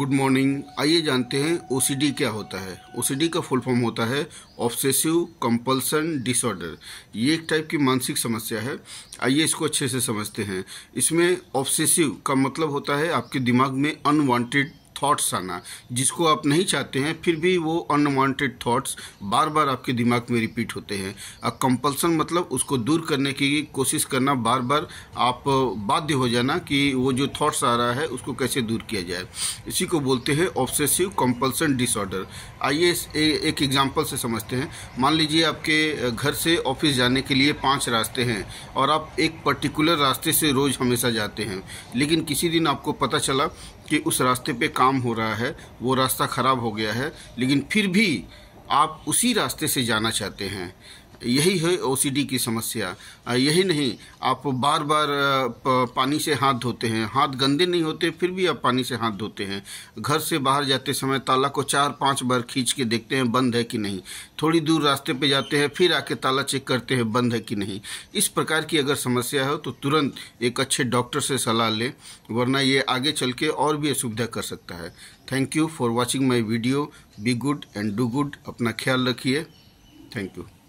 good morning आइए जानते हैं ओसीडी क्या होता है ओसीडी का फुल फॉर्म होता है ऑब्सेसिव कंपल्सन डिसऑर्डर ये एक टाइप की मानसिक समस्या है आइए इसको अच्छे से समझते हैं इसमें ऑब्सेसिव का मतलब होता है आपके दिमाग में अनवांटेड थॉट्स आना जिसको आप नहीं चाहते हैं फिर भी वो अनवांटेड थॉट्स बार बार आपके दिमाग में रिपीट होते हैं और कंपल्सन मतलब उसको दूर करने की कोशिश करना बार बार आप बाध्य हो जाना कि वो जो थॉट्स आ रहा है उसको कैसे दूर किया जाए इसी को बोलते हैं ऑब्सेसिव कंपल्सन डिसऑर्डर आइए एक एग्जाम्पल से समझते हैं मान लीजिए आपके घर से ऑफिस जाने के लिए पाँच रास्ते हैं और आप एक पर्टिकुलर रास्ते से रोज़ हमेशा जाते हैं लेकिन किसी दिन आपको पता चला कि उस रास्ते पे काम हो रहा है वो रास्ता ख़राब हो गया है लेकिन फिर भी आप उसी रास्ते से जाना चाहते हैं यही है ओसीडी की समस्या यही नहीं आप बार बार पानी से हाथ धोते हैं हाथ गंदे नहीं होते फिर भी आप पानी से हाथ धोते हैं घर से बाहर जाते समय ताला को चार पांच बार खींच के देखते हैं बंद है कि नहीं थोड़ी दूर रास्ते पे जाते हैं फिर आके ताला चेक करते हैं बंद है कि नहीं इस प्रकार की अगर समस्या हो तो तुरंत एक अच्छे डॉक्टर से सलाह लें वरना ये आगे चल के और भी असुविधा कर सकता है thank you for watching my video be good and do good अपना ख्याल रखिए थैंक यू